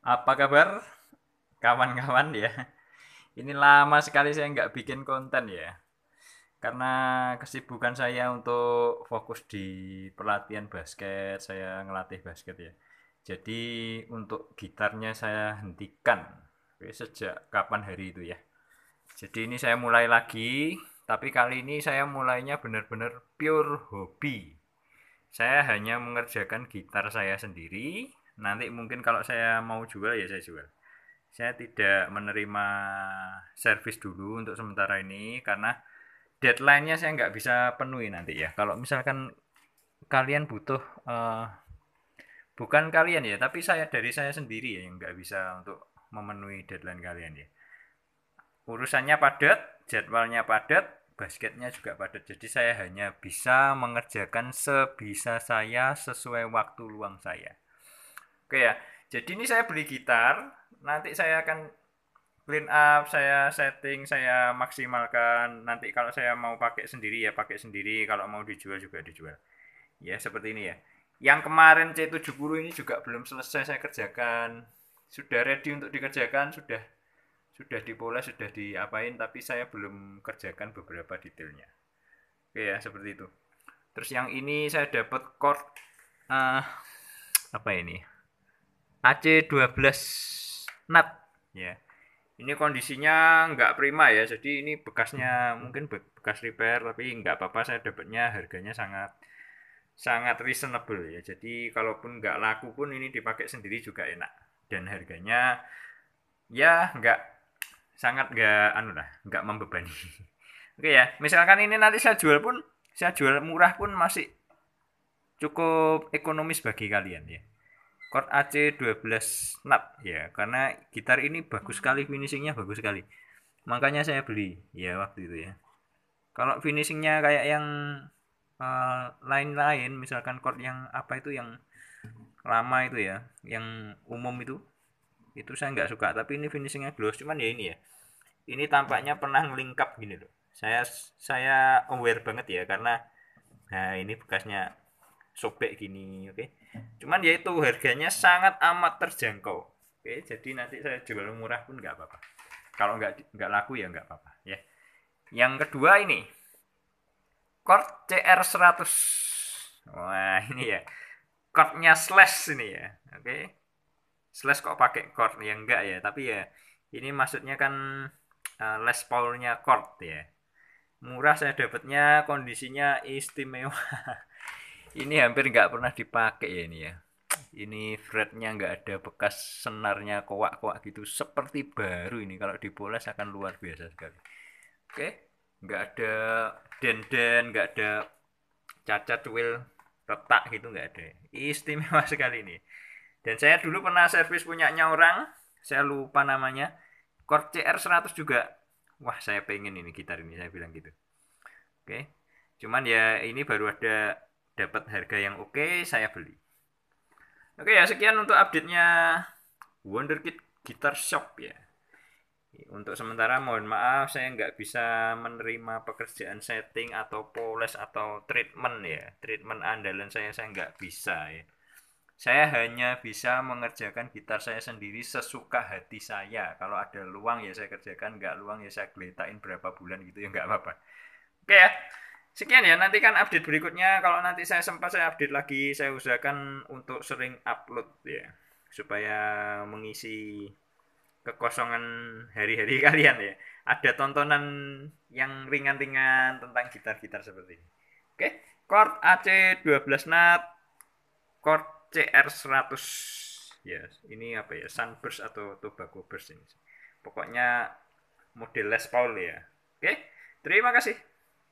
Apa kabar kawan-kawan ya? Ini lama sekali saya nggak bikin konten ya. Karena kesibukan saya untuk fokus di pelatihan basket, saya ngelatih basket ya. Jadi untuk gitarnya saya hentikan sejak kapan hari itu ya. Jadi ini saya mulai lagi, tapi kali ini saya mulainya benar-benar pure hobi. Saya hanya mengerjakan gitar saya sendiri, nanti mungkin kalau saya mau jual ya saya jual saya tidak menerima servis dulu untuk sementara ini karena deadline-nya saya nggak bisa penuhi nanti ya kalau misalkan kalian butuh uh, bukan kalian ya tapi saya dari saya sendiri ya yang nggak bisa untuk memenuhi deadline kalian ya urusannya padat jadwalnya padat basketnya juga padat jadi saya hanya bisa mengerjakan sebisa saya sesuai waktu luang saya oke ya jadi ini saya beli gitar nanti saya akan clean up saya setting saya maksimalkan nanti kalau saya mau pakai sendiri ya pakai sendiri kalau mau dijual juga dijual ya seperti ini ya yang kemarin C70 ini juga belum selesai saya kerjakan sudah ready untuk dikerjakan sudah sudah dipoles sudah diapain tapi saya belum kerjakan beberapa detailnya oke ya seperti itu terus yang ini saya dapat chord uh, apa ini AC12 nat ya. Ini kondisinya nggak prima ya. Jadi ini bekasnya mungkin bekas repair tapi nggak apa-apa saya dapatnya harganya sangat sangat reasonable ya. Jadi kalaupun nggak laku pun ini dipakai sendiri juga enak dan harganya ya nggak sangat nggak anu lah nggak membebani. Oke ya, misalkan ini nanti saya jual pun saya jual murah pun masih cukup ekonomis bagi kalian ya chord AC 12 nap ya karena gitar ini bagus sekali finishingnya bagus sekali makanya saya beli ya waktu itu ya kalau finishingnya kayak yang eh, lain-lain uh, misalkan chord yang apa itu yang lama itu ya yang umum itu itu saya nggak suka tapi ini finishingnya gloss cuman ya ini ya ini tampaknya pernah ngelingkap gini loh saya saya aware banget ya karena nah ini bekasnya sobek gini oke okay? cuman yaitu harganya sangat amat terjangkau oke okay? jadi nanti saya jual murah pun nggak apa-apa kalau nggak nggak laku ya nggak apa-apa ya yang kedua ini chord CR 100 wah ini ya chordnya slash ini ya oke okay? slash kok pakai chord ya enggak ya tapi ya ini maksudnya kan uh, eh, Les Paulnya chord ya murah saya dapatnya kondisinya istimewa ini hampir nggak pernah dipakai ya ini ya ini fretnya nggak ada bekas senarnya kowak-kowak gitu seperti baru ini kalau dipoles akan luar biasa sekali oke nggak ada denden nggak ada cacat wheel retak gitu nggak ada istimewa sekali ini dan saya dulu pernah servis punyanya orang saya lupa namanya Core CR 100 juga wah saya pengen ini gitar ini saya bilang gitu oke cuman ya ini baru ada dapat harga yang oke okay, saya beli oke ya sekian untuk update nya Wonderkid Guitar Shop ya untuk sementara mohon maaf saya nggak bisa menerima pekerjaan setting atau poles atau treatment ya treatment andalan saya saya nggak bisa ya saya hanya bisa mengerjakan gitar saya sendiri sesuka hati saya kalau ada luang ya saya kerjakan nggak luang ya saya geletain berapa bulan gitu ya nggak apa-apa oke ya Sekian ya, nanti kan update berikutnya. Kalau nanti saya sempat saya update lagi, saya usahakan untuk sering upload ya, supaya mengisi kekosongan hari-hari kalian ya. Ada tontonan yang ringan-ringan tentang gitar-gitar seperti ini. Oke, chord AC 12 nat, chord CR 100. Ya, yes. ini apa ya? Sunburst atau tobacco Burst ini. Pokoknya model Les Paul ya. Oke, terima kasih.